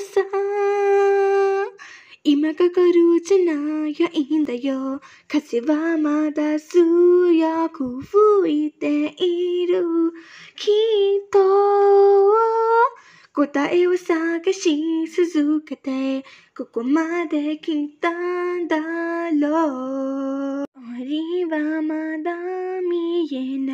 さ今かかるうち長いんだよ風はまだ強く吹いているきっと答えを探し続けてここまで来たんだろう終わりはまだ見えない